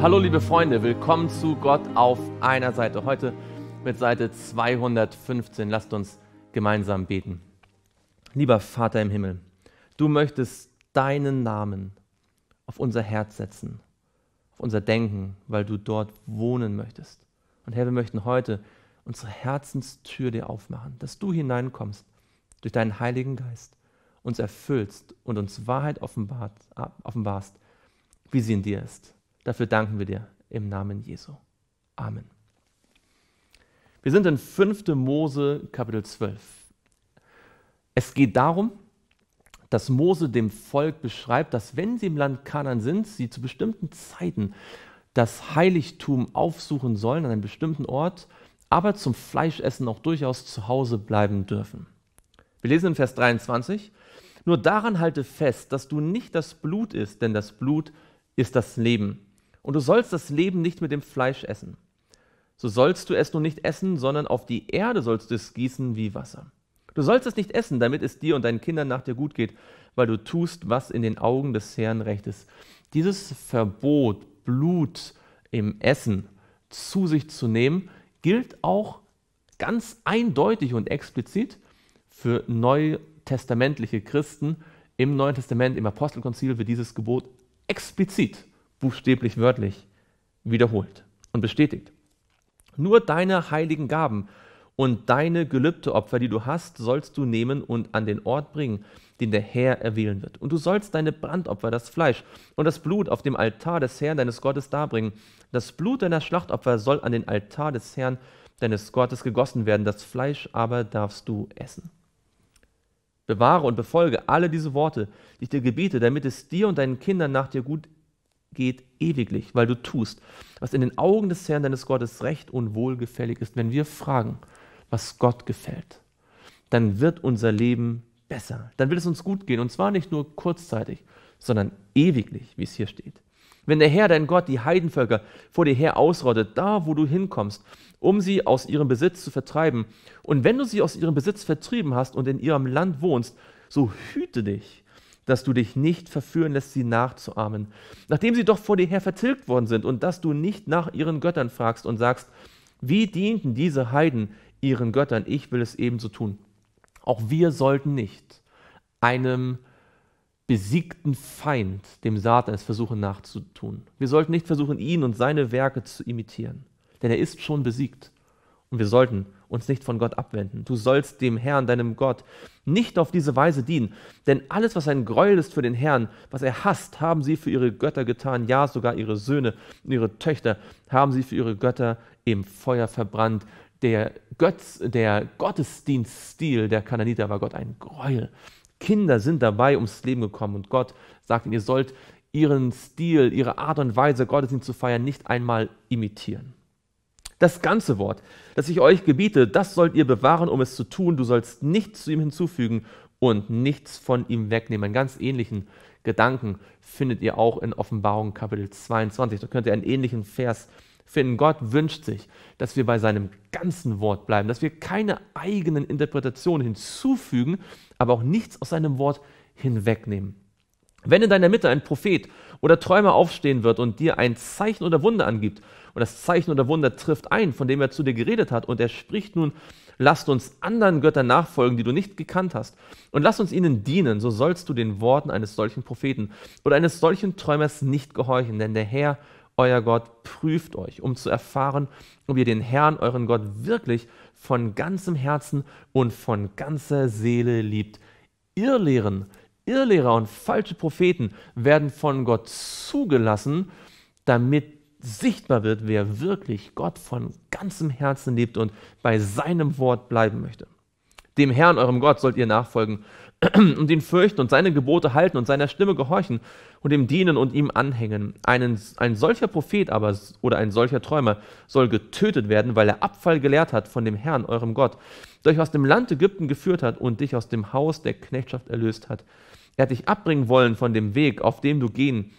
Hallo liebe Freunde, willkommen zu Gott auf einer Seite. Heute mit Seite 215. Lasst uns gemeinsam beten. Lieber Vater im Himmel, du möchtest deinen Namen auf unser Herz setzen, auf unser Denken, weil du dort wohnen möchtest. Und Herr, wir möchten heute unsere Herzenstür dir aufmachen, dass du hineinkommst durch deinen Heiligen Geist, uns erfüllst und uns Wahrheit offenbart, offenbarst, wie sie in dir ist. Dafür danken wir dir im Namen Jesu. Amen. Wir sind in 5. Mose Kapitel 12. Es geht darum, dass Mose dem Volk beschreibt, dass wenn sie im Land Kanan sind, sie zu bestimmten Zeiten das Heiligtum aufsuchen sollen an einem bestimmten Ort, aber zum Fleischessen auch durchaus zu Hause bleiben dürfen. Wir lesen in Vers 23, nur daran halte fest, dass du nicht das Blut isst, denn das Blut ist das Leben. Und du sollst das Leben nicht mit dem Fleisch essen. So sollst du es nun nicht essen, sondern auf die Erde sollst du es gießen wie Wasser. Du sollst es nicht essen, damit es dir und deinen Kindern nach dir gut geht, weil du tust, was in den Augen des Herrn recht ist. Dieses Verbot, Blut im Essen zu sich zu nehmen, gilt auch ganz eindeutig und explizit für neutestamentliche Christen. Im Neuen Testament, im Apostelkonzil wird dieses Gebot explizit buchstäblich wörtlich wiederholt und bestätigt. Nur deine heiligen Gaben und deine Gelübdeopfer, die du hast, sollst du nehmen und an den Ort bringen, den der Herr erwählen wird. Und du sollst deine Brandopfer, das Fleisch und das Blut auf dem Altar des Herrn deines Gottes darbringen. Das Blut deiner Schlachtopfer soll an den Altar des Herrn deines Gottes gegossen werden, das Fleisch aber darfst du essen. Bewahre und befolge alle diese Worte, die ich dir gebiete, damit es dir und deinen Kindern nach dir gut geht ewiglich, weil du tust, was in den Augen des Herrn deines Gottes recht und wohlgefällig ist. Wenn wir fragen, was Gott gefällt, dann wird unser Leben besser. Dann wird es uns gut gehen. Und zwar nicht nur kurzzeitig, sondern ewiglich, wie es hier steht. Wenn der Herr, dein Gott, die Heidenvölker vor dir her ausrottet, da wo du hinkommst, um sie aus ihrem Besitz zu vertreiben, und wenn du sie aus ihrem Besitz vertrieben hast und in ihrem Land wohnst, so hüte dich, dass du dich nicht verführen lässt, sie nachzuahmen, nachdem sie doch vor dir her vertilgt worden sind, und dass du nicht nach ihren Göttern fragst und sagst, wie dienten diese Heiden ihren Göttern, ich will es ebenso tun. Auch wir sollten nicht einem besiegten Feind, dem Satan, es versuchen nachzutun. Wir sollten nicht versuchen, ihn und seine Werke zu imitieren, denn er ist schon besiegt. Und wir sollten uns nicht von Gott abwenden. Du sollst dem Herrn, deinem Gott, nicht auf diese Weise dienen. Denn alles, was ein Gräuel ist für den Herrn, was er hasst, haben sie für ihre Götter getan. Ja, sogar ihre Söhne und ihre Töchter haben sie für ihre Götter im Feuer verbrannt. Der, Götz, der Gottesdienststil der Kananiter war Gott ein Gräuel. Kinder sind dabei ums Leben gekommen und Gott sagt ihnen, ihr sollt ihren Stil, ihre Art und Weise, Gottesdienst zu feiern, nicht einmal imitieren. Das ganze Wort, das ich euch gebiete, das sollt ihr bewahren, um es zu tun. Du sollst nichts zu ihm hinzufügen und nichts von ihm wegnehmen. Einen ganz ähnlichen Gedanken findet ihr auch in Offenbarung Kapitel 22. Da könnt ihr einen ähnlichen Vers finden. Gott wünscht sich, dass wir bei seinem ganzen Wort bleiben, dass wir keine eigenen Interpretationen hinzufügen, aber auch nichts aus seinem Wort hinwegnehmen. Wenn in deiner Mitte ein Prophet oder Träumer aufstehen wird und dir ein Zeichen oder Wunder angibt, und das Zeichen oder Wunder trifft ein, von dem er zu dir geredet hat, und er spricht nun, lasst uns anderen Göttern nachfolgen, die du nicht gekannt hast, und lasst uns ihnen dienen, so sollst du den Worten eines solchen Propheten oder eines solchen Träumers nicht gehorchen, denn der Herr, euer Gott, prüft euch, um zu erfahren, ob ihr den Herrn, euren Gott, wirklich von ganzem Herzen und von ganzer Seele liebt. Irrlehren Irrlehrer und falsche Propheten werden von Gott zugelassen, damit sichtbar wird, wer wirklich Gott von ganzem Herzen liebt und bei seinem Wort bleiben möchte. Dem Herrn, eurem Gott, sollt ihr nachfolgen und ihn fürchten und seine Gebote halten und seiner Stimme gehorchen und ihm dienen und ihm anhängen. Einen, ein solcher Prophet aber oder ein solcher Träumer soll getötet werden, weil er Abfall gelehrt hat von dem Herrn, eurem Gott, der euch aus dem Land Ägypten geführt hat und dich aus dem Haus der Knechtschaft erlöst hat. Er hat dich abbringen wollen von dem Weg, auf dem du gehen,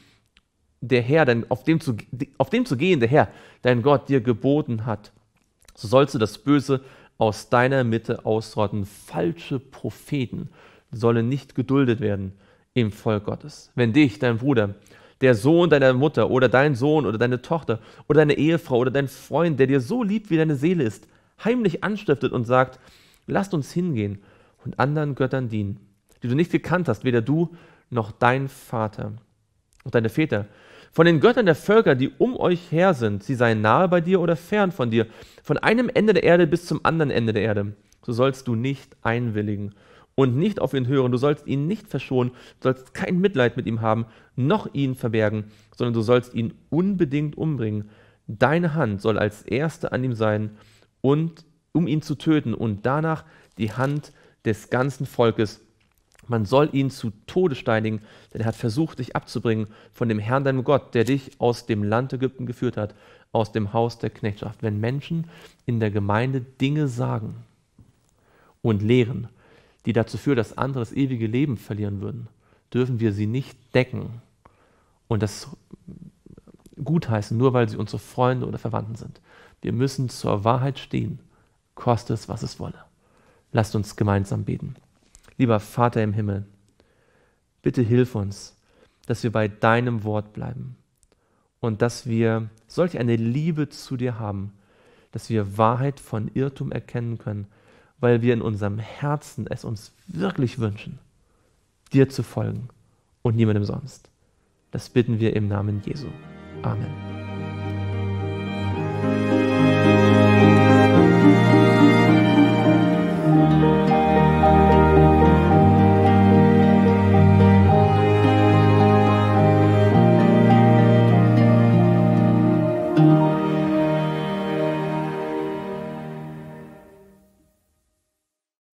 der Herr, dein, auf, dem zu, auf dem zu gehen, der Herr, dein Gott, dir geboten hat. So sollst du das Böse aus deiner Mitte ausrotten. Falsche Propheten sollen nicht geduldet werden im Volk Gottes. Wenn dich, dein Bruder, der Sohn deiner Mutter oder dein Sohn oder deine Tochter oder deine Ehefrau oder dein Freund, der dir so lieb wie deine Seele ist, heimlich anstiftet und sagt, lasst uns hingehen und anderen Göttern dienen, die du nicht gekannt hast, weder du noch dein Vater und deine Väter. Von den Göttern der Völker, die um euch her sind, sie seien nahe bei dir oder fern von dir, von einem Ende der Erde bis zum anderen Ende der Erde, so sollst du nicht einwilligen und nicht auf ihn hören. Du sollst ihn nicht verschonen, du sollst kein Mitleid mit ihm haben, noch ihn verbergen, sondern du sollst ihn unbedingt umbringen. Deine Hand soll als erste an ihm sein, und um ihn zu töten, und danach die Hand des ganzen Volkes. Man soll ihn zu Tode steinigen, denn er hat versucht, dich abzubringen von dem Herrn deinem Gott, der dich aus dem Land Ägypten geführt hat, aus dem Haus der Knechtschaft. Wenn Menschen in der Gemeinde Dinge sagen und lehren, die dazu führt, dass andere das ewige Leben verlieren würden, dürfen wir sie nicht decken und das gutheißen, nur weil sie unsere Freunde oder Verwandten sind. Wir müssen zur Wahrheit stehen, koste es, was es wolle. Lasst uns gemeinsam beten. Lieber Vater im Himmel, bitte hilf uns, dass wir bei deinem Wort bleiben und dass wir solch eine Liebe zu dir haben, dass wir Wahrheit von Irrtum erkennen können weil wir in unserem Herzen es uns wirklich wünschen, dir zu folgen und niemandem sonst. Das bitten wir im Namen Jesu. Amen.